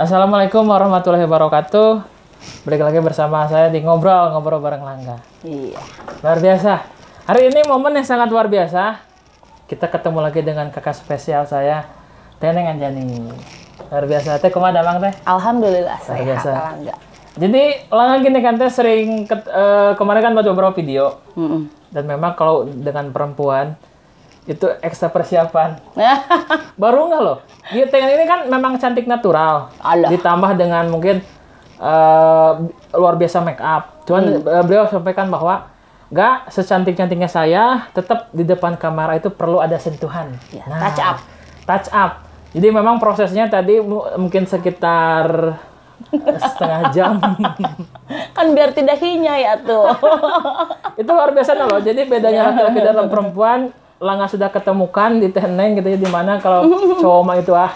Assalamualaikum warahmatullahi wabarakatuh. Balik lagi bersama saya di ngobrol ngobrol bareng Langga. Iya. Luar biasa. Hari ini momen yang sangat luar biasa. Kita ketemu lagi dengan kakak spesial saya, Teneng Anjani. Luar biasa. Teh kemana bang teh? Alhamdulillah saya biasa. Langga. Jadi Langga gini kan teh sering ke, uh, kemarin kan buat beberapa video. Mm -mm. Dan memang kalau dengan perempuan itu ekstra persiapan. Baru nggak loh. Dia ini kan memang cantik natural. Allah. Ditambah dengan mungkin uh, luar biasa make up. Cuman hmm. Eh, beliau sampaikan bahwa nggak secantik-cantiknya saya, tetap di depan kamera itu perlu ada sentuhan. Ya, nah, touch up. Touch up. Jadi memang prosesnya tadi mungkin sekitar eh, setengah jam. kan biar tidak hinya ya tuh. itu luar biasa loh. Jadi bedanya laki-laki dalam perempuan langkah sudah ketemukan di teneng gitu ya di mana kalau cowok mah itu ah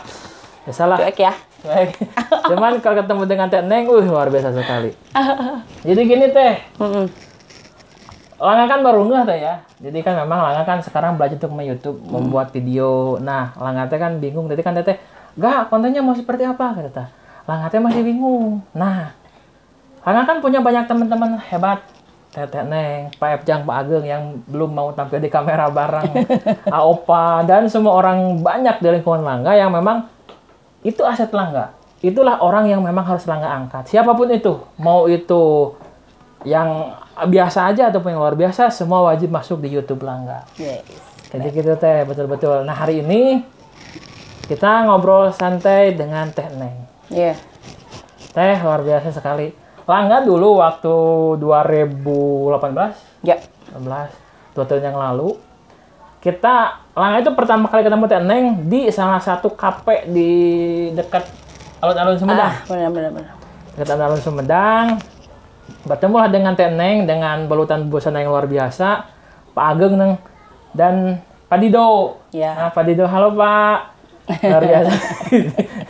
ya salah cuek ya baik. cuman kalau ketemu dengan teneng uh luar biasa sekali jadi gini teh Langga kan baru nggak teh ya. Jadi kan memang Langga kan sekarang belajar untuk main YouTube, hmm. membuat video. Nah, Langga teh kan bingung. Jadi kan Teh, "Gak, kontennya mau seperti apa?" kata. Langga teh masih bingung. Nah, Langga kan punya banyak teman-teman hebat Teteh Neng, Pak Epjang, Pak Ageng yang belum mau tampil di kamera bareng, Aopa, dan semua orang banyak di lingkungan Langga yang memang itu aset Langga. Itulah orang yang memang harus Langga angkat. Siapapun itu, mau itu yang biasa aja ataupun yang luar biasa, semua wajib masuk di YouTube Langga. Yes. Jadi gitu teh, betul-betul. Nah hari ini kita ngobrol santai dengan Teh Neng. Yeah. Teh luar biasa sekali Langga dulu waktu 2018. Ya. 18. Dua tahun yang lalu. Kita Langga itu pertama kali ketemu Teneng di salah satu kafe di dekat alun-alun Sumedang. Ah, benar-benar. Dekat alun-alun Sumedang. Bertemulah dengan Teneng dengan balutan busana yang luar biasa. Pak Ageng neng dan Pak Dido. Ya. Nah, Pak Dido, halo Pak. Luar biasa.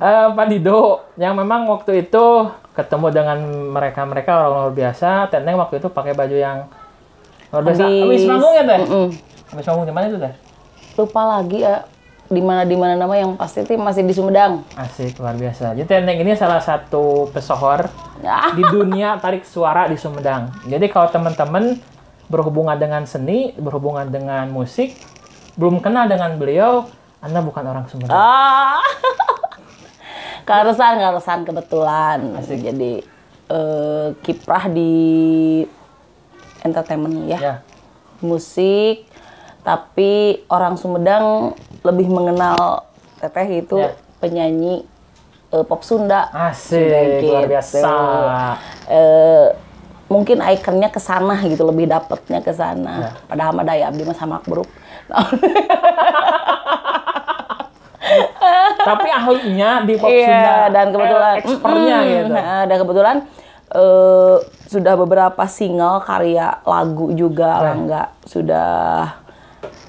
uh, Pak Dido yang memang waktu itu ketemu dengan mereka-mereka orang luar biasa. Tenteng waktu itu pakai baju yang luar biasa. Habis, manggung ya teh? Habis manggung di mana itu teh? Lupa lagi ya di mana di mana nama yang pasti itu masih di Sumedang. Asik luar biasa. Jadi Tenteng ini salah satu pesohor ya. di dunia tarik suara di Sumedang. Jadi kalau teman-teman berhubungan dengan seni, berhubungan dengan musik, belum kenal dengan beliau, anda bukan orang Sumedang. Ah. keharusan keharusan kebetulan. masih Jadi uh, kiprah di entertainment ya. ya. Musik tapi orang Sumedang lebih mengenal Teteh itu ya. penyanyi uh, pop Sunda. Asik, luar gitu. biasa. Uh, mungkin ikonnya ke sana gitu lebih dapetnya ke sana. Ya. Padahal mah daya abdi mah sama makbruk tapi ahlinya di pop iya, Sunda dan eh, kebetulan mm, gitu nah, dan kebetulan uh, sudah beberapa single karya lagu juga lah enggak sudah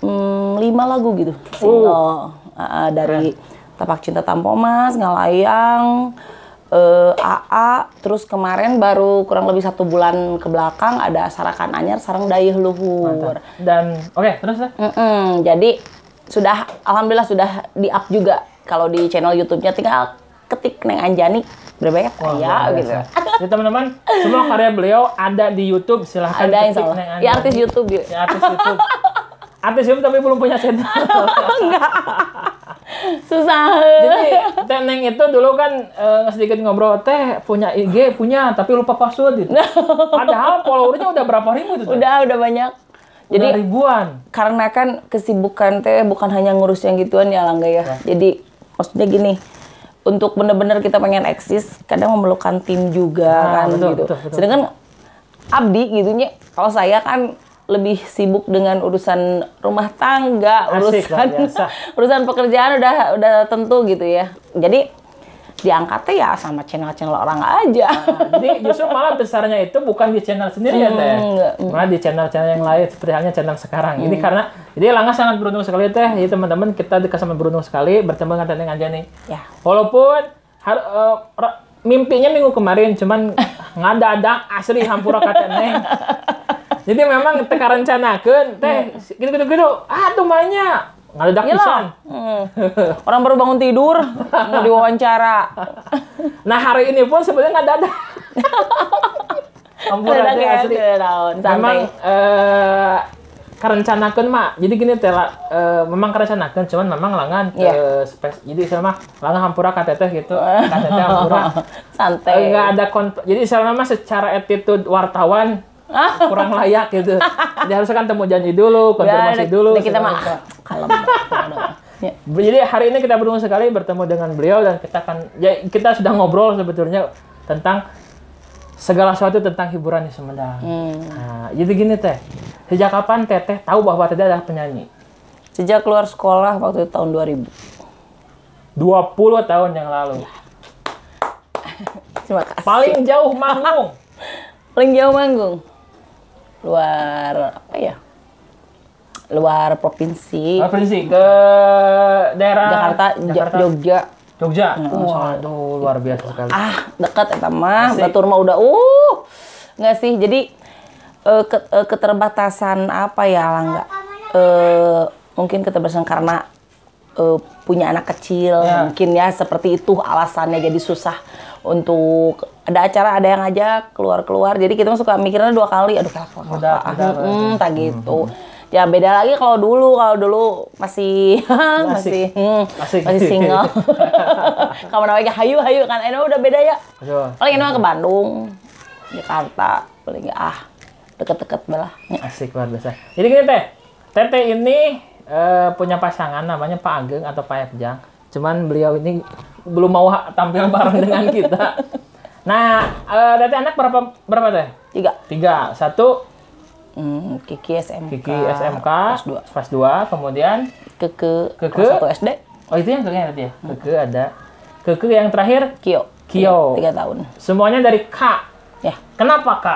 mm, lima lagu gitu single uh. Uh, dari Keren. Tapak Cinta Tampomas Ngalayang uh, eh, AA terus kemarin baru kurang lebih satu bulan ke belakang ada Sarakan Anyar Sarang Dayuh Luhur Mantap. dan oke okay, terus ya mm jadi sudah alhamdulillah sudah di up juga kalau di channel YouTube-nya tinggal ketik Neng Anjani berbanyak Wah, Iya gitu. Jadi teman-teman, semua karya beliau ada di YouTube, silahkan ada, ketik Neng ya, Anjani. Ya artis YouTube gitu. Ya artis YouTube. artis YouTube tapi belum punya channel. Enggak. Susah. Jadi Teneng itu dulu kan uh, sedikit ngobrol teh punya IG punya tapi lupa password gitu. Padahal followernya udah berapa ribu itu? Udah, udah banyak jadi ribuan karena kan kesibukan teh bukan hanya ngurus yang gituan ya langga ya nah. jadi maksudnya gini untuk benar-benar kita pengen eksis kadang memerlukan tim juga nah, kan betul, gitu betul, betul. sedangkan Abdi gitunya kalau saya kan lebih sibuk dengan urusan rumah tangga Asik, urusan urusan pekerjaan udah udah tentu gitu ya jadi diangkatnya ya sama channel-channel orang aja. Nah, jadi justru malah besarnya itu bukan di channel sendiri hmm, ya teh, hmm, malah di channel-channel yang lain seperti halnya channel sekarang. Hmm. Ini karena jadi Langga sangat beruntung sekali teh, jadi teman-teman kita dikasih beruntung sekali bertemu dengan Teteng Anjani. Ya. Walaupun har, uh, mimpinya minggu kemarin cuman ngadadak asli hampura kata neng. Jadi memang teka rencanakan teh ya. gitu-gitu gitu. Ah tuh banyak Ngaledak pisan. Hmm. Orang baru bangun tidur, mau diwawancara. nah hari ini pun sebenarnya enggak ada Ampun aja asli. memang eh, kerencanakan mak. Jadi gini telah eh, memang kerencanakan, cuman memang langan yeah. Iya. spes Jadi istilah langan hampura ktt gitu, ktt hampura. Santai. Enggak eh, ada Jadi istilah secara attitude wartawan Ah. kurang layak gitu. Jadi harusnya kan temu janji dulu, ya, konfirmasi dulu. Kita mah kalem. Ya. Jadi hari ini kita beruntung sekali bertemu dengan beliau dan kita akan ya kita sudah ngobrol sebetulnya tentang segala sesuatu tentang hiburan di Sumedang. Hmm. Nah, jadi gini teh, sejak kapan teteh tahu bahwa teteh adalah penyanyi? Sejak keluar sekolah waktu itu tahun 2000. 20 tahun yang lalu. Ya. Terima kasih. Paling jauh manggung. Paling jauh manggung luar apa ya? Luar provinsi. Provinsi ke daerah Jakarta, Jakarta. Jogja. Jogja. Hmm. Wah, aduh luar biasa sekali. Ah, dekat eta ya, mah, batur mah udah uh. Enggak sih. Jadi uh, ke, uh, keterbatasan apa ya lah enggak uh, eh, mungkin keterbatasan karena uh, punya anak kecil ya. mungkin ya seperti itu alasannya jadi susah untuk ada acara ada yang ngajak keluar-keluar jadi kita suka mikirnya dua kali aduh kalau udah, ah, hmm, tak hmm. gitu hmm. ya beda lagi kalau dulu kalau dulu masih masih hmm, masih, masih single kamu namanya hayu hayu kan Eno udah beda ya paling Eno ke Bandung Jakarta paling ah deket-deket belah asik luar biasa jadi gini teh Tete ini uh, punya pasangan namanya Pak Ageng atau Pak Epjang cuman beliau ini belum mau tampil bareng dengan kita Nah, uh, dari anak berapa berapa teh? Tiga. Tiga. Satu. Hmm, Kiki SMK. Kiki SMK. Kelas dua. pas dua. Kemudian. Keke. Keke. Satu SD. Oh itu yang terakhir ya. Hmm. Keke ada. Keke yang terakhir. Kio. Kio. Iya, tiga, tahun. Semuanya dari K. Ya. Kenapa K?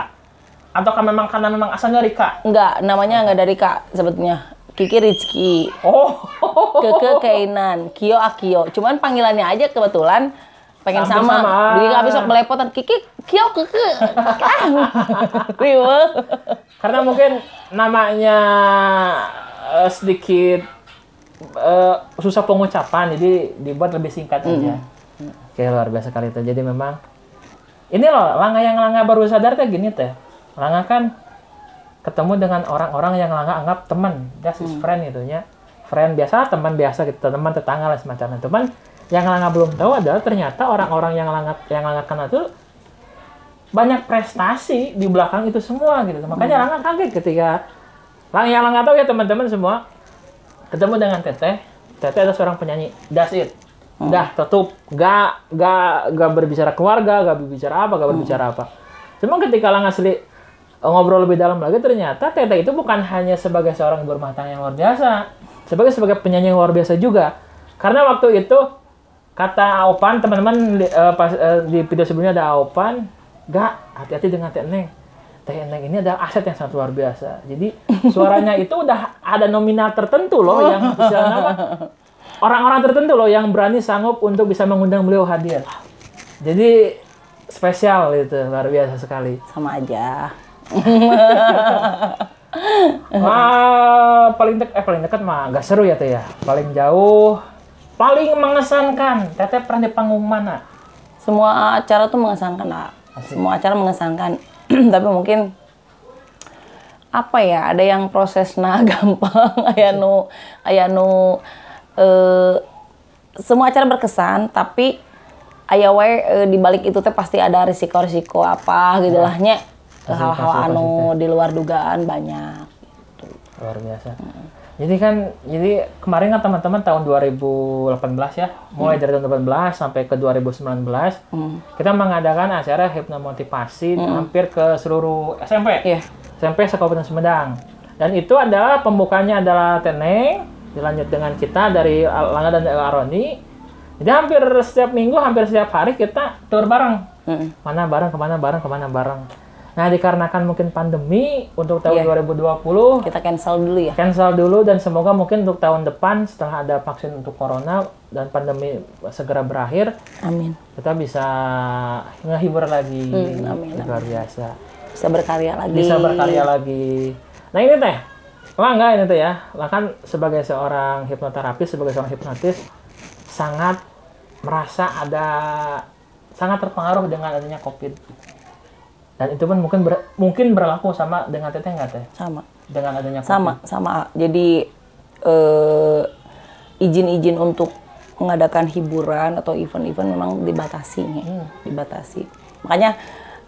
Atau kan memang karena memang asalnya dari K? Enggak, namanya enggak dari K sebetulnya. Kiki Rizky. Oh. Keke Kainan. Kio Akio. Cuman panggilannya aja kebetulan pengen sama. jadi nggak bisa belepotan kiki kio oh, keke. Riwe. Karena mungkin namanya uh, sedikit uh, susah pengucapan jadi dibuat lebih singkat mm. aja. Oke, luar biasa kali itu. Jadi memang ini loh langga yang langga baru sadar teh gini teh. Langga kan ketemu dengan orang-orang yang langga anggap teman, just mm. friend gitu ya. Friend biasa, teman biasa gitu, teman tetangga lah semacamnya. Teman yang Langa belum tahu adalah ternyata orang-orang yang Langa yang Langa kenal itu banyak prestasi di belakang itu semua gitu. Makanya hmm. Langa kaget ketika Lang yang Langa tahu ya teman-teman semua ketemu dengan Teteh. Teteh adalah seorang penyanyi. That's it. Hmm. Dah tutup. Gak gak gak berbicara keluarga, gak berbicara apa, gak hmm. berbicara apa. Cuma ketika Langa asli eh, ngobrol lebih dalam lagi ternyata Teteh itu bukan hanya sebagai seorang ibu rumah tangga yang luar biasa, sebagai sebagai penyanyi yang luar biasa juga. Karena waktu itu kata Aopan teman-teman di, uh, uh, di video sebelumnya ada Aopan gak hati-hati dengan Teh Neng Teh Neng ini adalah aset yang sangat luar biasa jadi suaranya itu udah ada nominal tertentu loh yang oh. bisa orang-orang tertentu loh yang berani sanggup untuk bisa mengundang beliau hadir jadi spesial itu luar biasa sekali sama aja Wah, paling dekat eh paling dekat mah gak seru ya tuh ya paling jauh paling mengesankan teteh pernah di panggung mana semua acara tuh mengesankan lah semua acara mengesankan tapi mungkin apa ya ada yang prosesnya gampang aya nu aya nu e, semua acara berkesan tapi aya wae e, di balik itu teh pasti ada risiko-risiko apa gitu lahnya hal-hal anu di luar dugaan banyak gitu. luar biasa hmm. Jadi kan, jadi kemarin kan teman-teman tahun 2018 ya, mulai hmm. dari tahun 2018 sampai ke 2019, hmm. kita mengadakan acara hipnomotivasi hmm. hampir ke seluruh SMP, yeah. SMP Sekabupaten Semedang, Dan itu adalah pembukanya adalah Teneng, dilanjut dengan kita dari Langga dan Aroni. Jadi hampir setiap minggu, hampir setiap hari kita tur bareng. Hmm. Mana bareng, kemana bareng, kemana bareng Nah, dikarenakan mungkin pandemi untuk tahun yeah. 2020 kita cancel dulu ya. Cancel dulu dan semoga mungkin untuk tahun depan setelah ada vaksin untuk corona dan pandemi segera berakhir, amin. Kita bisa ngehibur lagi. Hmm, amin. Luar biasa. Bisa berkarya lagi. Bisa berkarya lagi. Nah, ini teh langkah ini teh ya. Lah kan sebagai seorang hipnoterapis, sebagai seorang hipnotis sangat merasa ada sangat terpengaruh dengan adanya COVID dan itu pun mungkin ber, mungkin berlaku sama dengan teteh nggak teh? Sama. Dengan adanya COVID. Sama, sama. Jadi eh, izin-izin untuk mengadakan hiburan atau event-event memang dibatasi, hmm. dibatasi. Makanya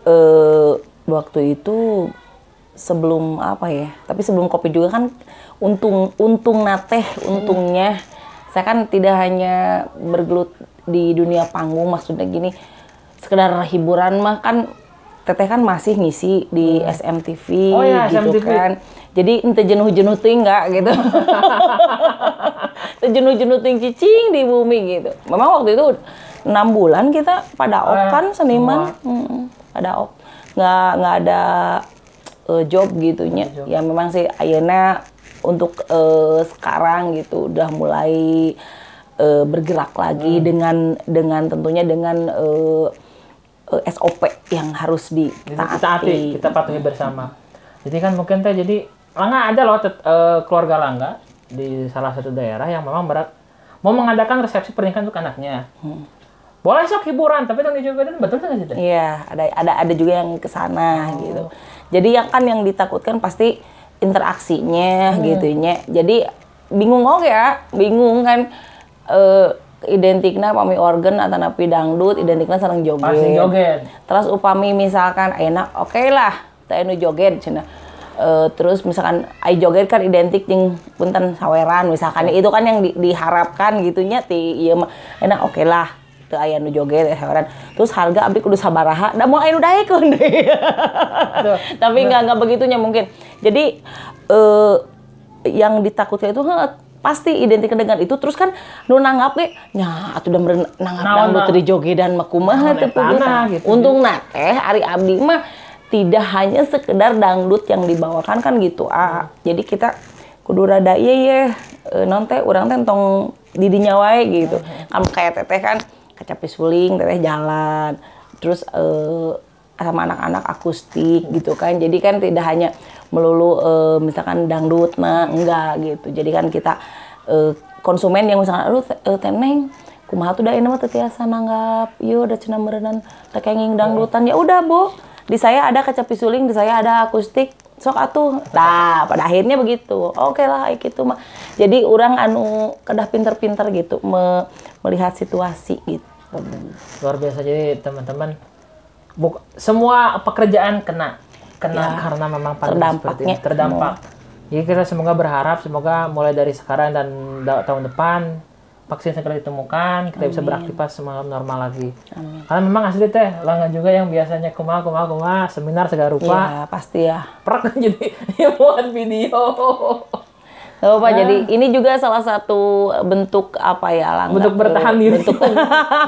eh, waktu itu sebelum apa ya? Tapi sebelum kopi juga kan untung untung nateh untungnya hmm. saya kan tidak hanya bergelut di dunia panggung maksudnya gini sekedar hiburan mah kan teteh kan masih ngisi di hmm. SMTV oh, iya, gitu SMTV. kan. Jadi ente jenuh-jenuh ting enggak gitu. jenuh-jenuh ting cicing di bumi gitu. Memang waktu itu enam bulan kita pada op eh, kan seniman. Hmm, pada op. Nggak, nggak ada uh, job gitunya. Job. Ya memang sih Ayana untuk uh, sekarang gitu udah mulai uh, bergerak lagi hmm. dengan dengan tentunya dengan uh, uh, eh, SOP yang harus ditaati. Taati, kita patuhi bersama. Jadi kan mungkin teh jadi Langga ada loh uh, keluarga Langga di salah satu daerah yang memang berat mau mengadakan resepsi pernikahan untuk anaknya. Hmm. Boleh sok hiburan, tapi tanggung jawabnya betul kan sih? Iya, ada ada ada juga yang kesana oh. gitu. Jadi yang kan yang ditakutkan pasti interaksinya hmm. gitu Jadi bingung oke oh ya, bingung kan uh, identiknya pami organ atau napi dangdut identiknya sarang joget. Pasti joget. Terus upami misalkan enak oke okay lah teu joget cina. Uh, e, terus misalkan ai joget kan identik yang punten saweran misalkan iya. itu kan yang di, diharapkan gitunya ti iya mah enak oke okay lah tuh ayah nu joget saweran terus harga abdi kudu sabaraha dah mau ayah nu tapi nggak nggak begitunya mungkin jadi uh, yang ditakutkan itu pasti identik dengan itu terus kan nu nanggap ge nya atuh da nanggap naon nu teu dijogedan mah kumaha teh gitu. Untung nah teh ari abdi mah tidak hanya sekedar dangdut yang dibawakan kan gitu ah. Jadi kita kudu rada iya ye e, non teh orang teh tong didinya wae gitu. Kan kayak teteh kan kecapi suling teteh jalan terus eh, sama anak-anak akustik gitu kan. Jadi kan tidak hanya melulu e, misalkan dangdut mah enggak gitu jadi kan kita e, konsumen yang misalkan aduh uh, teneng kumaha tuh ini mah tetiasa nanggap yuk udah cina merenan tekenging dangdutan ya udah bu di saya ada kecapi suling di saya ada akustik sok atuh nah pada akhirnya begitu oke okay lah gitu mah jadi orang anu kedah pinter-pinter gitu me melihat situasi gitu luar biasa jadi teman-teman semua pekerjaan kena kena ya, karena memang terdampaknya seperti ini terdampak. No. Oh. Jadi kita semoga berharap semoga mulai dari sekarang dan tahun depan vaksin segera ditemukan, kita Amin. bisa beraktivitas semalam normal lagi. Amin. Karena memang asli teh, langgan juga yang biasanya kuma kuma kuma seminar segala rupa. Iya, pasti ya. Perak jadi buat video. Gak apa Nah. Jadi ini juga salah satu bentuk apa ya langkah bentuk bertahan diri bentuk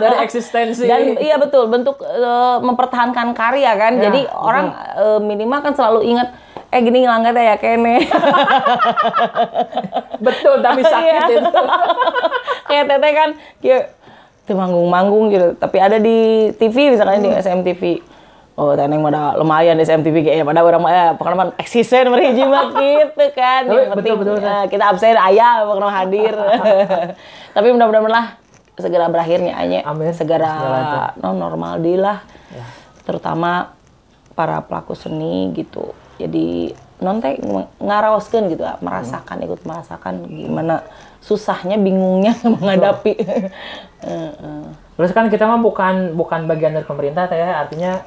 dari eksistensi. Dan iya betul bentuk e, mempertahankan karya kan. Ya, Jadi betul. orang e, minimal kan selalu ingat eh gini ngelanggar ya kene. betul tapi sakit itu. Kayak teteh kan kayak, manggung-manggung gitu. Tapi ada di TV misalnya hmm. di SMTV oh teneng modal lumayan di SMTV kayaknya Padahal orang mah eh, pokoknya eksisten mereka mah gitu kan tapi, betul betul nah, kita absen ayah pokoknya hadir tapi mudah-mudahan lah segera berakhirnya aja segera no, normal di lah ya. terutama para pelaku seni gitu jadi nonte ngarawaskan gitu ah, merasakan hmm. ikut merasakan gimana susahnya bingungnya menghadapi terus kan kita mah bukan bukan bagian dari pemerintah ya artinya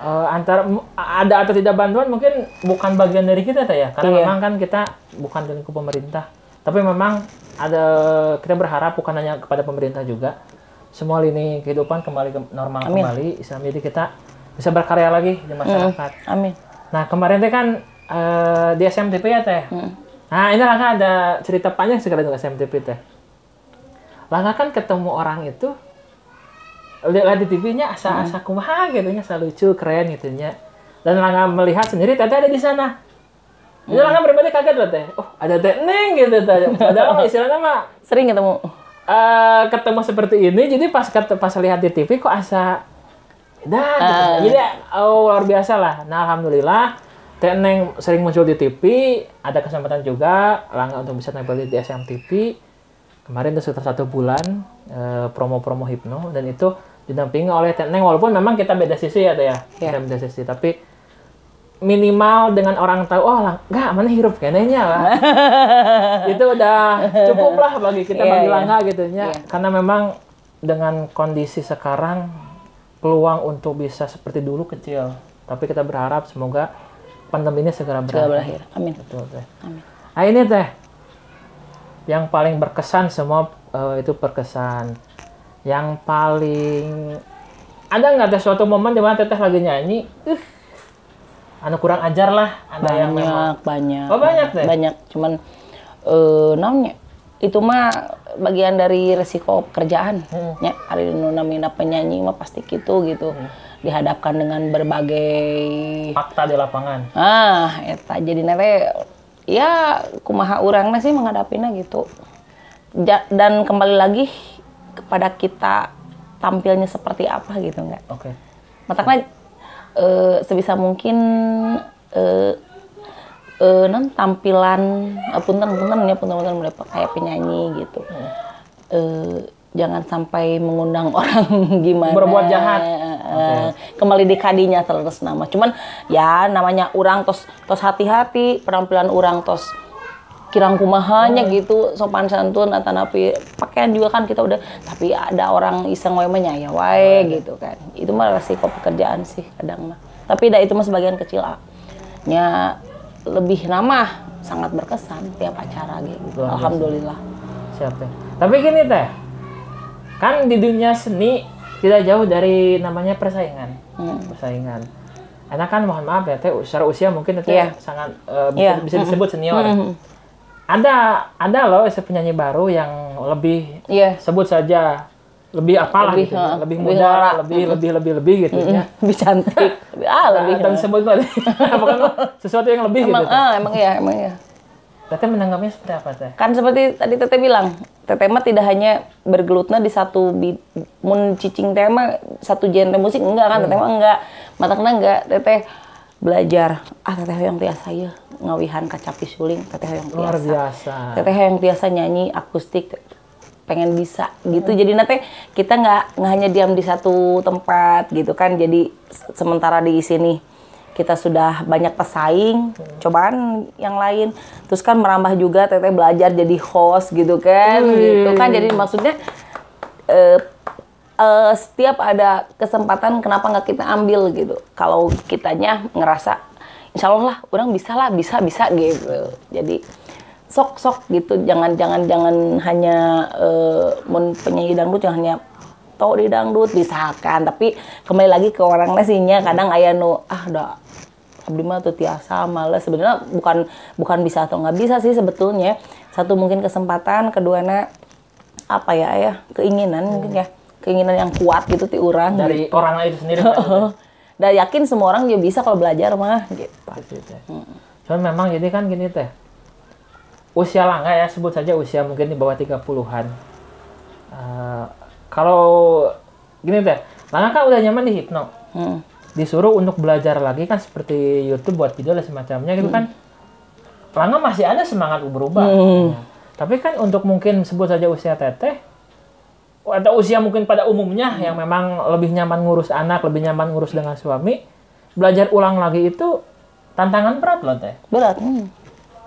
uh, antara ada atau tidak bantuan mungkin bukan bagian dari kita ta ya karena iya. memang kan kita bukan dari pemerintah tapi memang ada kita berharap bukan hanya kepada pemerintah juga semua lini kehidupan kembali ke normal Amin. kembali Islam jadi kita bisa berkarya lagi di masyarakat. Mm. Amin. Nah kemarin itu kan uh, di SMTP ya teh. Mm. Nah ini langkah ada cerita panjang sekali dengan SMTP teh. Langkah kan ketemu orang itu lihat di TV-nya asa-asa hmm. kumaha gitu nya lucu keren gitu nya dan langga melihat sendiri tadi ada di sana hmm. jadi langga pribadi kaget loh teh oh ada teh neng gitu teh apa istilahnya mah sering ketemu uh, ketemu seperti ini jadi pas pas lihat di TV kok asa dah gitu. ah. jadi oh, luar biasa lah nah alhamdulillah teh neng sering muncul di TV ada kesempatan juga langga untuk bisa nampil di SMTV kemarin itu sekitar satu bulan eh, promo-promo hipno dan itu didampingi oleh Teneng walaupun memang kita beda sisi ya teh ya yeah. kita iya. beda sisi tapi minimal dengan orang tahu oh lah nggak mana hirup kayaknya lah itu udah cukup lah bagi kita yeah, bagi yeah. langga gitu ya yeah. karena memang dengan kondisi sekarang peluang untuk bisa seperti dulu kecil tapi kita berharap semoga pandemi ini segera berakhir, segera berakhir. amin betul teh amin nah ini teh yang paling berkesan semua uh, itu berkesan yang paling ada nggak ada suatu momen di mana teteh lagi nyanyi uh, anu kurang ajar lah ada banyak, yang memang banyak oh, banyak deh banyak cuman eh namanya itu mah bagian dari resiko pekerjaan hmm. ya hari ini namanya penyanyi mah pasti gitu gitu hmm. dihadapkan dengan berbagai fakta di lapangan ah eta jadi nere ya kumaha orangnya sih menghadapinya gitu ja, dan kembali lagi kepada kita tampilnya seperti apa gitu nggak? Oke. Okay. Matakna uh, sebisa mungkin uh, uh, non tampilan uh, punten punten ya punten punten mulai kayak penyanyi gitu. Uh, jangan sampai mengundang orang gimana. Berbuat jahat. Okay. kembali di kadinya terus nama. Cuman ya namanya orang tos tos hati-hati penampilan orang tos kirang kumahanya oh. gitu sopan santun atau napi pakaian juga kan kita udah tapi ada orang iseng wae mah nyaya wae oh, gitu kan itu mah resiko pekerjaan sih kadang mah tapi dah itu mah sebagian kecil ah. nya lebih nama sangat berkesan tiap acara gitu Luar alhamdulillah siapa ya? tapi gini teh kan di dunia seni tidak jauh dari namanya persaingan hmm. persaingan enak kan mohon maaf ya teh secara usia mungkin itu yeah. sangat uh, eh, yeah. bisa iya. hmm. disebut senior mm -hmm ada ada loh penyanyi baru yang lebih yeah. sebut saja lebih apa lebih, gitu, uh, lebih muda, lebih, lebih, lebih, lebih, lebih, gitu -hmm. ya. Lebih cantik. lebih ah, nah, lebih. Dan sebut bukan sesuatu yang lebih emang, gitu. Uh, emang ya, emang ya. Teteh menanggapnya seperti apa teh? Kan seperti tadi Teteh bilang, Teteh mah tidak hanya bergelutnya di satu mun cicing tema satu genre musik enggak kan? Hmm. Teteh mah enggak, matakna enggak. Teteh belajar. Ah Teteh yang biasa ya ngawihan kacapi suling teteh yang biasa. Luar biasa. Teteh yang biasa nyanyi akustik pengen bisa gitu. Hmm. Jadi nanti kita nggak nggak hanya diam di satu tempat gitu kan. Jadi sementara di sini kita sudah banyak pesaing, hmm. cobaan yang lain. Terus kan merambah juga teteh belajar jadi host gitu kan. Hmm. Gitu kan. Jadi maksudnya uh, uh, setiap ada kesempatan kenapa nggak kita ambil gitu. Kalau kitanya ngerasa insya Allah lah orang bisa lah bisa bisa gitu jadi sok sok gitu jangan jangan jangan hanya uh, penyanyi dangdut jangan hanya tau di dangdut disahkan tapi kembali lagi ke orang nasinya kadang ayah nu ah dah abdi mah tuh tiasa males sebenarnya bukan bukan bisa atau nggak bisa sih sebetulnya satu mungkin kesempatan kedua apa ya ayah keinginan hmm. mungkin ya keinginan yang kuat gitu ti orang dari gitu. orang lain sendiri dan yakin semua orang juga bisa kalau belajar mah gitu. Pasti gitu, gitu. Hmm. Cuman memang jadi kan gini teh. Usia langka ya sebut saja usia mungkin di bawah 30-an. Uh, eh, kalau gini teh, langka kan udah nyaman di hipno. Hmm. Disuruh untuk belajar lagi kan seperti YouTube buat video dan semacamnya gitu kan. hmm. kan. Langka masih ada semangat berubah. Hmm. Tapi kan untuk mungkin sebut saja usia teteh atau usia mungkin pada umumnya hmm. yang memang lebih nyaman ngurus anak, lebih nyaman ngurus dengan suami, belajar ulang lagi itu tantangan berat loh teh. Berat. Hmm.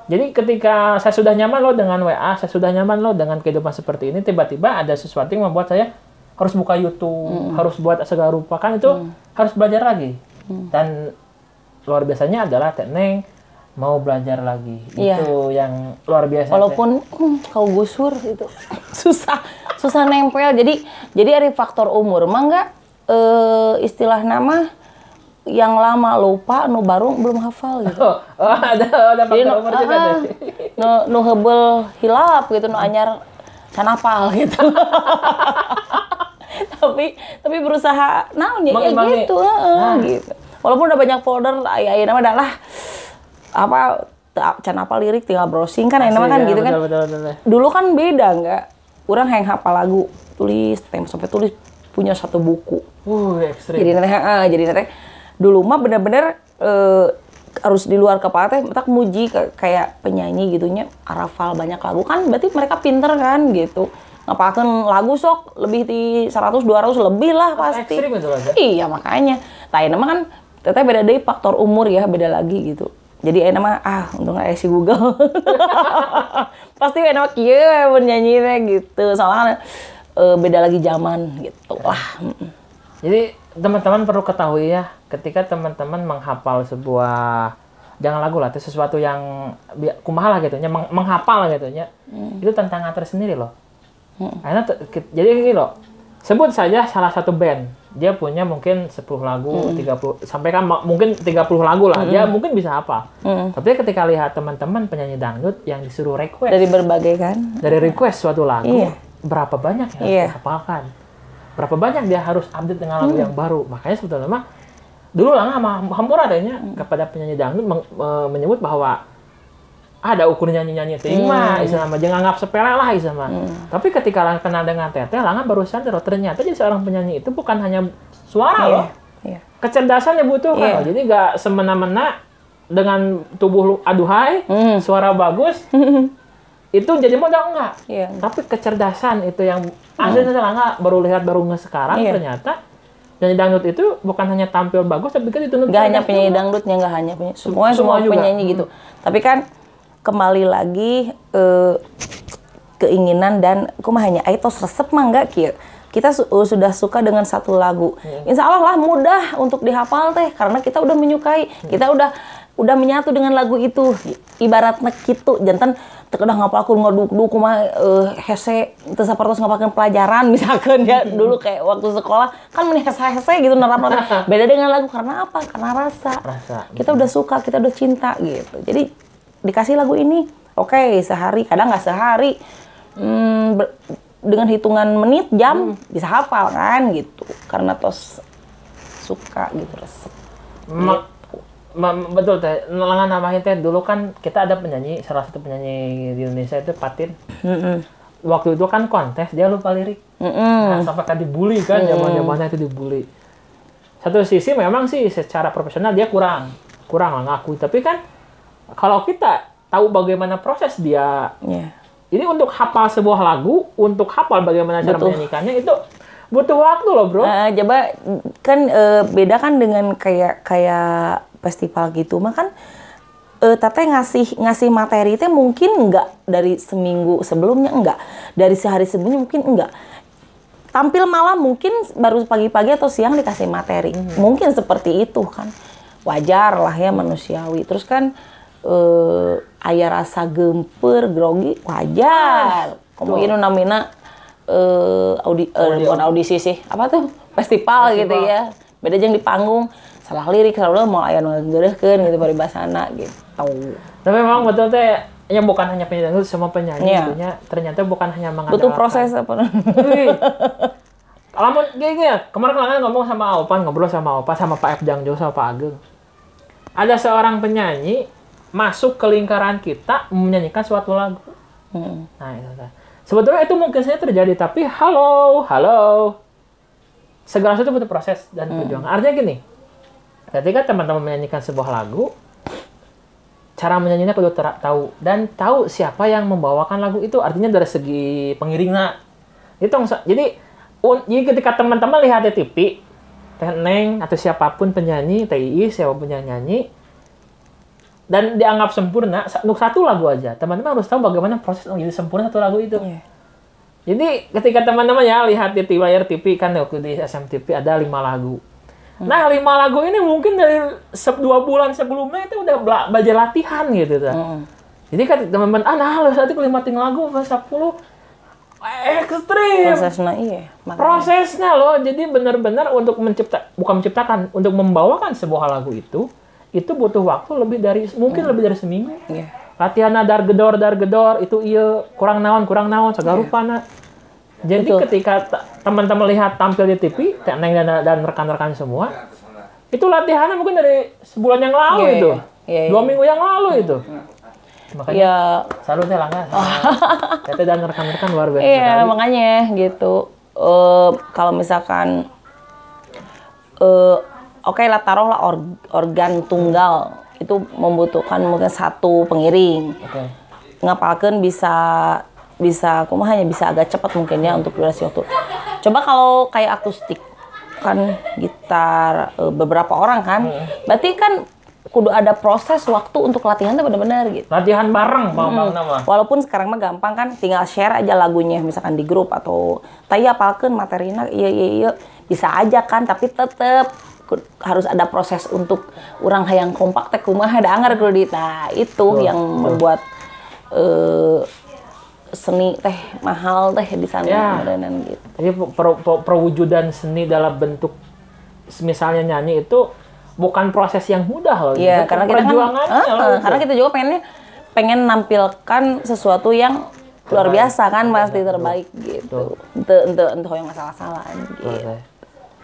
Jadi ketika saya sudah nyaman loh dengan WA, saya sudah nyaman loh dengan kehidupan seperti ini, tiba-tiba ada sesuatu yang membuat saya harus buka YouTube, hmm. harus buat segala rupa kan itu hmm. harus belajar lagi. Hmm. Dan luar biasanya adalah Teneng mau belajar lagi. Iya. Itu yang luar biasa. Walaupun hmm, kau gusur itu susah susah nempel. Jadi jadi dari faktor umur mah enggak e, eh, istilah nama yang lama lupa nu baru belum hafal gitu. Oh, oh ada ada faktor umur juga ah, deh. Nu nu hebel hilap gitu nu anyar canapal gitu. tapi tapi berusaha naon ya, ya? gitu, nah. gitu. Walaupun udah banyak folder, ayah nama adalah apa can apa lirik tinggal browsing kan enak kan ya, gitu betul, kan betul, betul, betul. dulu kan beda nggak kurang yang hafal lagu tulis tem sampai tulis punya satu buku uh ekstrim jadi nanti uh, jadi nanti dulu mah bener-bener uh, harus di luar kepala teh tak muji kayak penyanyi gitunya arafal banyak lagu kan berarti mereka pinter kan gitu ngapakan lagu sok lebih di 100 200 lebih lah pasti ekstrim itu ya? iya makanya tapi nama kan teteh beda deh faktor umur ya beda lagi gitu jadi enak mah ah untung nggak si Google pasti enak kieu iya, pun nyanyinya gitu soalnya e, beda lagi zaman gitu lah jadi teman-teman perlu ketahui ya ketika teman-teman menghafal sebuah jangan lagu lah itu sesuatu yang kumaha lah gitu nya menghafal gitu nya hmm. itu tantangan tersendiri loh hmm. Akhirnya, jadi gini loh sebut saja salah satu band dia punya mungkin 10 lagu, mm. 30 sampai kan mungkin 30 lagu lah. Mm. Dia hmm. mungkin bisa apa. Mm. Tapi ketika lihat teman-teman penyanyi dangdut yang disuruh request dari berbagai kan. Dari request suatu lagu, iya. berapa banyak yang iya. hafalkan Berapa banyak dia harus update dengan lagu mm. yang baru? Makanya sebetulnya mah dulu lah sama Hampura adanya mm. kepada penyanyi dangdut menyebut bahwa ada ukur nyanyi-nyanyi terima hmm. Islam jangan anggap sepele lah Islam hmm. tapi ketika lang kenal dengan Teteh Langan baru sadar ternyata jadi seorang penyanyi itu bukan hanya suara yeah. loh yeah. kecerdasannya butuh yeah. kan iya. jadi gak semena-mena dengan tubuh lu aduhai hmm. suara bagus itu jadi modal enggak yeah. tapi kecerdasan itu yang hmm. aslinya Langan baru lihat baru nge sekarang yeah. ternyata penyanyi dangdut itu bukan hanya tampil bagus tapi kan itu nggak hanya penyanyi dangdutnya nggak hanya penyanyi semua semua, semua penyanyi gitu hmm. tapi kan kembali lagi eh, keinginan dan aku mah hanya itu resep mah enggak kia kita su eh, sudah suka dengan satu lagu. Hmm. Iya. Insya Allah lah mudah untuk dihafal teh karena kita udah menyukai, hmm. kita udah udah menyatu dengan lagu itu. Ibaratnya gitu, jantan terkadang aku ngoduk-duk mah uh, eh, hese apa terus ngapain pelajaran misalkan ya iya. dulu kayak waktu sekolah kan menih hese-hese gitu narap beda dengan lagu karena apa? Karena rasa. Rasa. Kita udah suka, kita udah cinta gitu. Jadi dikasih lagu ini oke okay, sehari kadang nggak sehari hmm, ber, dengan hitungan menit jam hmm. bisa hafal kan gitu karena tos suka gitu resep Ma gitu. betul teh nelangan namanya teh dulu kan kita ada penyanyi salah satu penyanyi di Indonesia itu Patin mm -mm. waktu itu kan kontes dia lupa lirik mm -mm. Nah, sampai kan dibully kan zaman mm zamannya itu dibully satu sisi memang sih secara profesional dia kurang kurang ngaku tapi kan kalau kita tahu bagaimana proses dia yeah. ini untuk hafal sebuah lagu untuk hafal bagaimana cara Betul. menyanyikannya itu butuh waktu loh bro uh, kan uh, beda kan dengan kayak kayak festival gitu mah kan uh, teteh ngasih ngasih materi itu mungkin enggak dari seminggu sebelumnya enggak dari sehari sebelumnya mungkin enggak tampil malam mungkin baru pagi-pagi atau siang dikasih materi mm -hmm. mungkin seperti itu kan wajar lah ya manusiawi terus kan uh, ayah rasa gemper grogi wajar kemungkinan ah, namina uh, eh, audi, uh, eh, audisi. bukan audisi sih apa tuh festival, festival. gitu ya beda aja yang di panggung salah lirik kalau mau ayah kan gitu bahasa anak gitu tapi memang betul teh yang bukan hanya penyanyi dangdut semua penyanyi yeah. ternyata bukan hanya mengandalkan butuh proses apa Alamun gini ya, kemarin kalian ngomong sama opa ngobrol sama Opa, sama Pak F. Jangjo, sama Pak Ageng. Ada seorang penyanyi masuk ke lingkaran kita menyanyikan suatu lagu. Hmm. Nah, itu. Kan. Sebetulnya itu mungkin saja terjadi, tapi halo, halo. Segala sesuatu butuh proses dan hmm. perjuangan. Artinya gini, ketika teman-teman menyanyikan sebuah lagu, cara menyanyinya kudu tahu dan tahu siapa yang membawakan lagu itu. Artinya dari segi pengiringnya. Itu jadi jadi ketika teman-teman lihat di TV, Neng atau siapapun penyanyi, TII siapapun yang nyanyi, dan dianggap sempurna untuk satu lagu aja. Teman-teman harus tahu bagaimana proses menjadi sempurna satu lagu itu. Yeah. Jadi ketika teman-teman ya lihat di TWR TV kan waktu di SMTV ada lima lagu. Hmm. Nah lima lagu ini mungkin dari dua bulan sebelumnya itu udah belajar latihan gitu kan Hmm. Jadi kan teman-teman ah nah lo saat itu lima ting lagu pas sepuluh ekstrim. Prosesnya iya. Makanya. Prosesnya loh jadi benar-benar untuk mencipta bukan menciptakan untuk membawakan sebuah lagu itu itu butuh waktu lebih dari mungkin hmm. lebih dari seminggu. Yeah. Latihan dar gedor dar gedor itu iya kurang naon kurang naon segala yeah. rupana. Jadi Betul. ketika teman-teman lihat tampil di TV, Teneng dan dan rekan-rekan semua, itu latihannya mungkin dari sebulan yang lalu yeah, itu, yeah, yeah, iya. dua minggu yang lalu itu. Makanya ya. salutnya langkah. Teteh dan rekan-rekan luar biasa. Iya yeah, makanya gitu. Uh, kalau misalkan uh, oke okay lah taruhlah or, organ tunggal itu membutuhkan mungkin satu pengiring. Okay. Ngapalkan bisa bisa aku mah hanya bisa agak cepat mungkin ya untuk durasi waktu. Coba kalau kayak akustik kan gitar eh, beberapa orang kan, hmm. berarti kan kudu ada proses waktu untuk latihan tuh benar-benar gitu. Latihan bareng mau hmm. Walaupun sekarang mah gampang kan, tinggal share aja lagunya misalkan di grup atau tapi apalkan materinya iya iya iya bisa aja kan, tapi tetep harus ada proses untuk orang yang kompak teh kumaha ada anggar nah itu oh, yang oh. membuat uh, seni teh mahal teh di sana ya. dan gitu. Jadi per, per, perwujudan seni dalam bentuk misalnya nyanyi itu bukan proses yang mudah loh. Iya, karena kita kan, uh, uh, karena kita juga pengennya pengen nampilkan sesuatu yang terbaik. luar biasa kan pasti terbaik gitu. Untuk untuk untuk yang masalah salah gitu.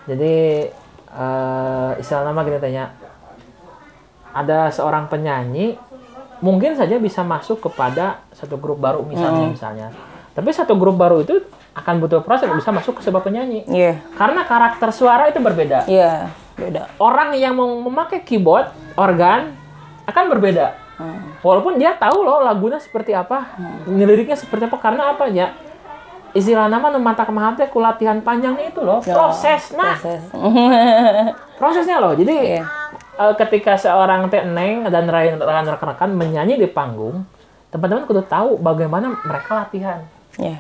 Jadi uh, istilah nama kita tanya ada seorang penyanyi mungkin saja bisa masuk kepada satu grup baru misalnya hmm. misalnya tapi satu grup baru itu akan butuh proses bisa masuk ke sebuah penyanyi yeah. karena karakter suara itu berbeda yeah, beda orang yang mem memakai keyboard organ akan berbeda hmm. walaupun dia tahu loh lagunya seperti apa hmm. liriknya seperti apa karena apa ya? istilah nama nu mata kemahal teh latihan panjang itu loh ya, proses nah proses. prosesnya loh jadi yeah. Iya. uh, ketika seorang teh neng dan rekan-rekan menyanyi di panggung teman-teman kudu tahu bagaimana mereka latihan yeah.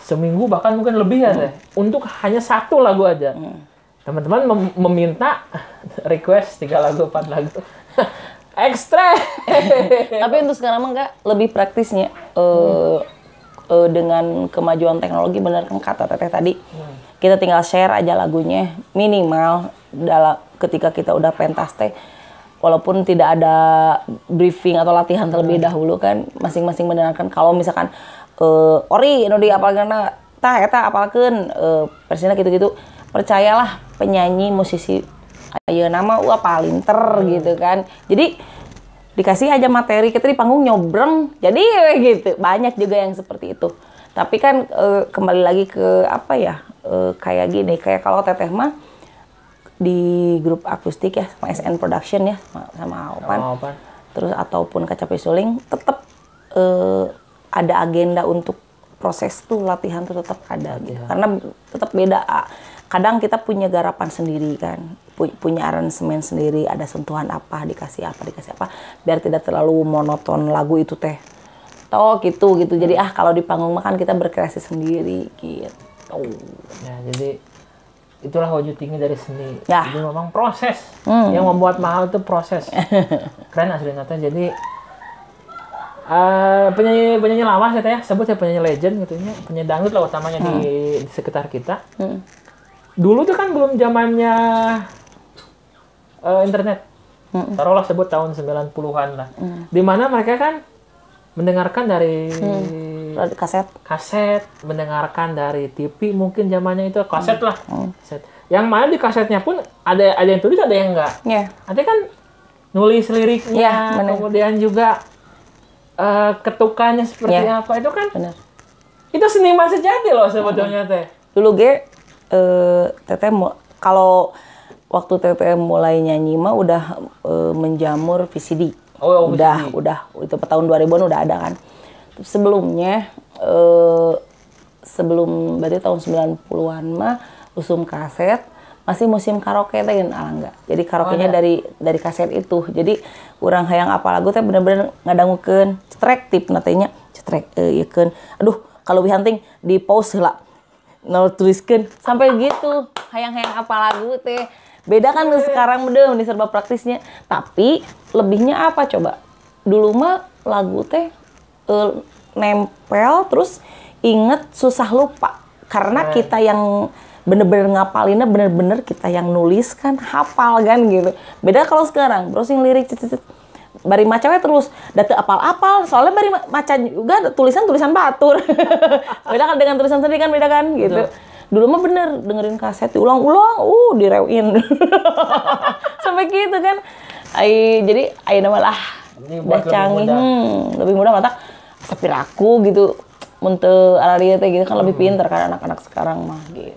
seminggu bahkan mungkin lebih ya iya. teh untuk hanya satu lagu aja teman iya. teman-teman mem meminta request tiga lagu empat lagu ekstra tapi untuk sekarang mah enggak lebih praktisnya uh, hmm uh, dengan kemajuan teknologi benar kan kata teteh tadi hmm. kita tinggal share aja lagunya minimal dalam ketika kita udah pentas teh walaupun tidak ada briefing atau latihan terlebih hmm. dahulu kan masing-masing mendengarkan kalau misalkan uh, ori nudi di karena tah eta apalkeun uh, eh, persisnya gitu-gitu percayalah penyanyi musisi ayo nama wah hmm. gitu kan jadi dikasih aja materi kita di panggung nyobreng jadi gitu banyak juga yang seperti itu tapi kan e, kembali lagi ke apa ya e, kayak gini kayak kalau teteh mah di grup akustik ya sama SN Production ya sama, sama Opan, oh, terus ataupun Kacapi Suling tetap e, eh, ada agenda untuk proses tuh latihan tuh tetap ada gitu. Iya. Karena tetap beda. Kadang kita punya garapan sendiri kan punya aransemen sendiri ada sentuhan apa dikasih apa dikasih apa biar tidak terlalu monoton lagu itu teh toh gitu gitu jadi ah kalau di panggung makan kita berkreasi sendiri gitu ya jadi itulah wujud tinggi dari seni ya. jadi memang proses hmm. yang membuat mahal itu proses keren asli nata jadi Uh, penyanyi penyanyi lama saya ya sebut ya penyanyi legend gitu ya penyanyi dangdut lah utamanya hmm. di, di sekitar kita hmm. dulu tuh kan belum zamannya uh, internet. Mm. Taruhlah sebut tahun 90-an lah. Mm. mana mereka kan mendengarkan dari hmm. kaset kaset mendengarkan dari TV mungkin zamannya itu kaset hmm. lah hmm. kaset yang mana di kasetnya pun ada ada yang tulis ada yang enggak yeah. kan nulis liriknya yeah, iya, kemudian juga uh, ketukannya seperti yeah. apa itu kan bener. itu seniman sejati loh sebetulnya hmm. teh dulu ge uh, teteh kalau waktu TTM mulai nyanyi mah udah e, menjamur VCD. Oh, oh udah, udah itu tahun 2000-an udah ada kan. Sebelumnya e, sebelum berarti tahun 90-an mah usum kaset masih musim karaoke teh kan alangga. Jadi karaoke oh, dari dari kaset itu. Jadi kurang hayang apa lagu teh bener-bener ngadangukeun cetrek tip natenya cetrek e, Aduh, kalau hunting di pause lah. Nol tuliskan sampai gitu hayang-hayang apa lagu teh Beda kan lu iya. sekarang udah nih serba praktisnya. Tapi lebihnya apa coba? Dulu mah lagu teh uh, nempel terus inget susah lupa. Karena iya. kita yang bener-bener ngapalinnya bener-bener kita yang nulis kan hafal kan gitu. Beda kalau sekarang browsing lirik -cet bari macamnya terus data apal-apal soalnya bari macan juga tulisan tulisan batur beda kan dengan tulisan sendiri kan beda kan gitu Betul dulu mah bener dengerin kaset diulang-ulang uh direwin sampai gitu kan Ay, jadi ayo nama lah udah canggih hmm, lebih mudah mata sepir aku gitu untuk aralia teh gitu kan lebih hmm. pinter kan anak-anak sekarang mah gitu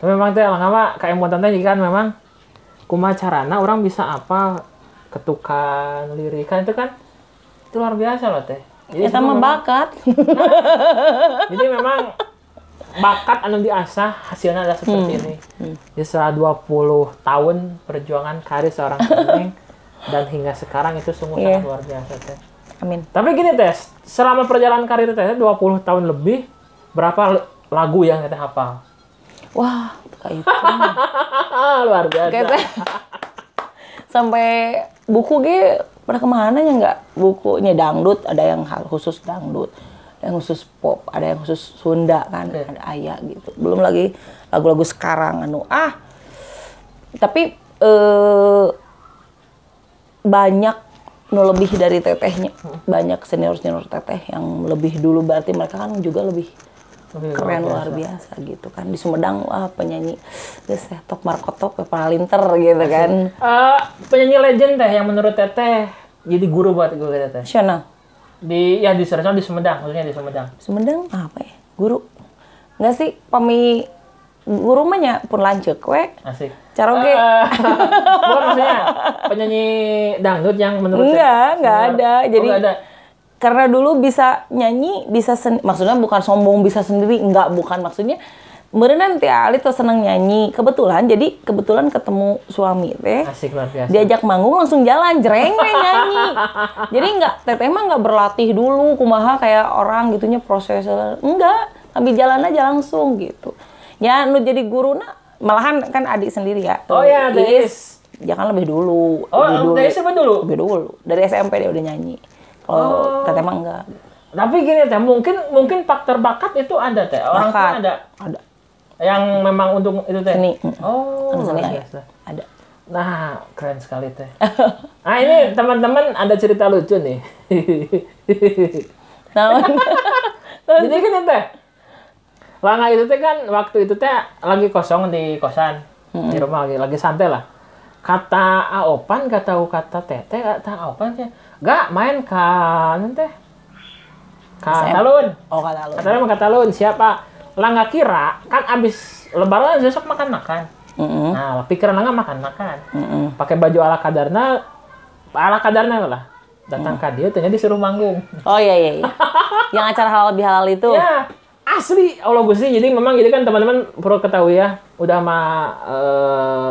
tapi memang teh lama kayak mau tante kan memang kuma carana orang bisa apa ketukan lirikan itu kan itu luar biasa loh teh jadi ya sama bakat nah, jadi memang bakat anu diasah hasilnya adalah seperti hmm. ini. Hmm. Di setelah 20 tahun perjuangan karir seorang Neneng dan hingga sekarang itu sungguh yeah. sangat iya. luar biasa teh. Amin. Tapi gini tes selama perjalanan karir teh 20 tahun lebih berapa lagu yang kita hafal? Wah, kayak itu. luar biasa. teh. sampai buku ge pernah kemana ya nggak bukunya dangdut ada yang khusus dangdut ada yang khusus pop, ada yang khusus Sunda kan, okay. ada ayah gitu. Belum lagi lagu-lagu sekarang anu ah. Tapi eh banyak no lebih dari tetehnya. Banyak senior-senior teteh yang lebih dulu berarti mereka kan juga lebih Oke, keren luar biasa. gitu kan di Sumedang wah penyanyi geus top ya, tok top kepala ya, linter gitu kan uh, penyanyi legend teh yang menurut teteh jadi guru buat gue teteh Shana di ya di Surabaya di Sumedang, maksudnya di Sumedang. Sumedang apa ya? Guru. nggak sih, pemi guru mana pun lanjut we. Asik. Caroge. Uh, ah. bukan maksudnya penyanyi dangdut yang menurut Enggak, ya? enggak ada. Oh, Jadi oh, ada karena dulu bisa nyanyi, bisa sen maksudnya bukan sombong bisa sendiri, enggak bukan maksudnya merenan nanti Ali tuh seneng nyanyi. Kebetulan jadi kebetulan ketemu suami teh. Asik luar biasa. Diajak manggung langsung jalan jreng nyanyi. jadi enggak teteh emang enggak berlatih dulu kumaha kayak orang gitunya proses enggak ambil jalan aja langsung gitu. Ya nu jadi guru nah malahan kan adik sendiri ya. Oh iya, Is. Ya kan lebih dulu. Oh, lebih dulu. dari ya. SMP dulu? Lebih dulu. Dari SMP dia udah nyanyi. Kalau oh. teteh emang enggak. Tapi gini teh, mungkin mungkin faktor bakat itu ada teh. Orang bakat. ada. Ada yang memang untuk itu teh. Seni. Oh, ada seni ada. Iya, iya. ada. Nah, keren sekali teh. nah, ini teman-teman ada cerita lucu nih. Tahun. Jadi kan teh. Langa itu teh kan waktu itu teh lagi kosong di kosan. Hmm. Di rumah lagi lagi santai lah. Kata Aopan, gak tahu kata Teteh, kata Aopan sih gak main kan teh. Kata Lun. Oh, kata Lun. Kata mau kata Lun, siapa? Lah nggak kira kan abis lebaran besok makan makan. Mm -hmm. Nah pikiran nggak makan makan. Mm -hmm. Pakai baju ala kadarnya, ala kadarnya lah. Datang mm. ke dia, ternyata disuruh manggung. Oh iya iya. iya. Yang acara halal bihalal itu. Ya asli Allah Gusti. Jadi memang jadi gitu kan teman-teman perlu ketahui ya, udah mah eh, uh,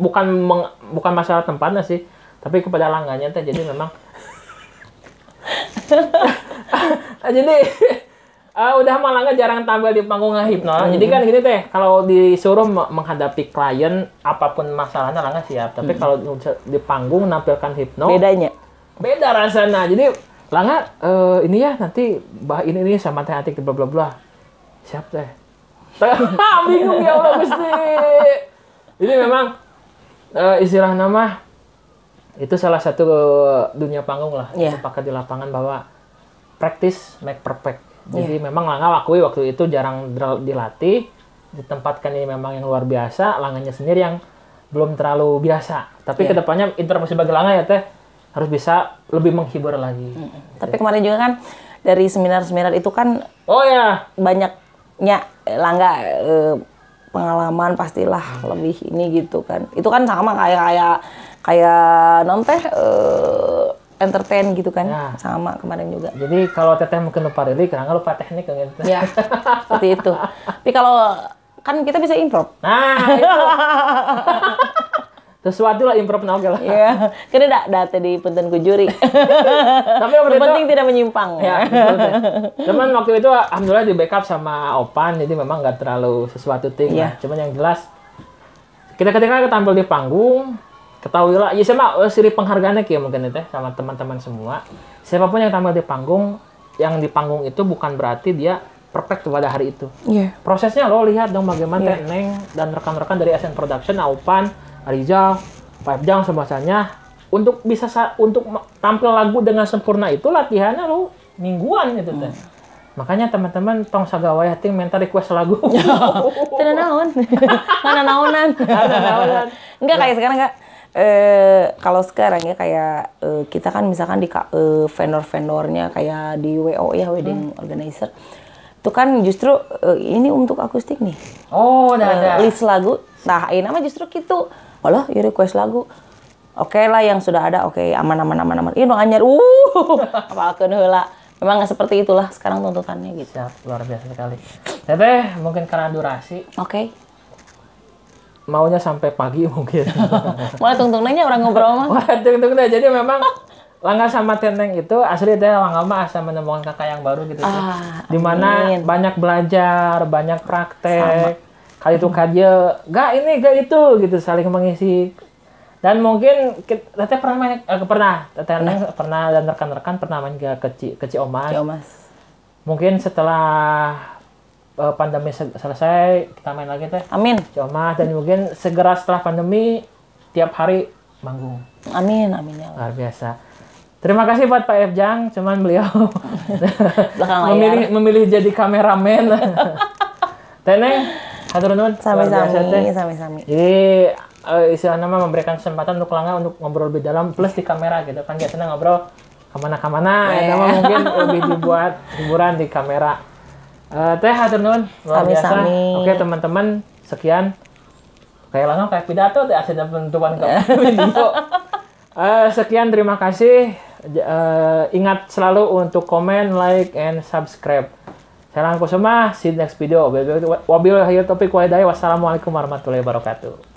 bukan meng, bukan masalah tempatnya sih, tapi kepada Langganya. teh jadi memang. jadi uh, udah malah nggak jarang tampil di panggung Hipno. Mm-hmm. Jadi kan gini teh, kalau disuruh menghadapi klien apapun masalahnya Langga siap. Tapi hmm kalau di panggung nampilkan Hipno bedanya. Beda rasanya. Jadi Langga uh, eh, ini ya nanti bah ini ini sama teh antik, bla bla bla. Siap teh. Ah, bingung ya Allah mesti. Jadi memang uh, istilah nama itu salah satu eh, dunia panggung lah yeah. sepakat di lapangan bahwa practice make perfect jadi yeah. memang Langga wakui waktu itu jarang dilatih, ditempatkan ini memang yang luar biasa, Langanya sendiri yang belum terlalu biasa. Tapi yeah. kedepannya Inter bagi Langga ya teh harus bisa lebih menghibur lagi. Mm. Gitu. Tapi kemarin juga kan dari seminar-seminar itu kan oh ya yeah. banyaknya eh, Langga eh, pengalaman pastilah hmm. lebih ini gitu kan. Itu kan sama kayak kayak kayak non teh eh, entertain gitu kan ya. sama kemarin juga jadi kalau teteh mungkin lupa diri karena lupa teknik kan ya seperti itu tapi kalau kan kita bisa improv nah itu sesuatu lah improv naga lah ya karena tidak ada tadi punten kujuri juri tapi yang penting tidak menyimpang ya cuman waktu itu alhamdulillah di backup sama Opan jadi memang nggak terlalu sesuatu ting ya. cuman yang jelas kita ketika kita tampil di panggung ketahuilah ya sama eh, siri penghargaannya kayak mungkin itu ya, sama teman-teman semua siapapun yang tampil di panggung yang di panggung itu bukan berarti dia perfect pada hari itu yeah. prosesnya lo lihat dong bagaimana yeah. Iya. Neng dan rekan-rekan dari SN Production Aupan Ariza, Five Jang semuanya untuk bisa untuk tampil lagu dengan sempurna itu latihannya lo mingguan gitu teh hmm. Makanya teman-teman tong sagawaya ting minta request lagu. Tidak naon. Mana naonan. Enggak kayak sekarang enggak Eh, kalau sekarang ya kayak eh, kita kan misalkan di eh, vendor-vendornya kayak di WO ya wedding hmm. organizer itu kan justru ini untuk akustik nih. Oh, nah, nah. list lagu. Nah, ini nama justru gitu. Allah, ya request lagu. Oke okay lah yang sudah ada, oke okay, aman aman aman aman. Ini uh, anyar, uh, apalkan heula. Memang seperti itulah sekarang tuntutannya gitu. Siap, luar biasa sekali. Teteh, mungkin karena durasi. Oke. Okay maunya sampai pagi mungkin. Wah tungtungannya orang ngobrol mah. Wah, tungtungnya jadi memang Langga sama Teneng itu asli dia Langga mah sama menemukan kakak yang baru gitu ah, Dimana banyak belajar, banyak praktek. Sama. Kali itu kadia, gak ini, gak itu gitu saling mengisi. Dan mungkin teteh pernah main, eh, pernah teteh pernah. pernah dan rekan-rekan pernah main ke kecil kecil Omas. Keci Omas. Mungkin setelah uh, pandemi selesai kita main lagi teh. Amin. Cuma dan mungkin segera setelah pandemi tiap hari manggung. Amin, amin ya. Luar biasa. Terima kasih buat Pak Efjang, cuman beliau memilih memilih jadi kameramen. Teneng, hatur nuhun. Sami-sami, sami-sami. Jadi uh, eh, istilahnya nama memberikan kesempatan untuk langga untuk ngobrol lebih dalam plus di kamera gitu kan biasanya ngobrol kemana-kemana ya iya. mungkin lebih dibuat hiburan di kamera Uh, teh hatur nuhun. Sami-sami. Oke, teman-teman, sekian. Kayak langsung kayak pidato teh asli penentuan ke video. Uh, sekian terima kasih. Uh, ingat selalu untuk komen, like, and subscribe. salam kusuma see you next video. Wabillahi taufiq Wassalamualaikum warahmatullahi wabarakatuh.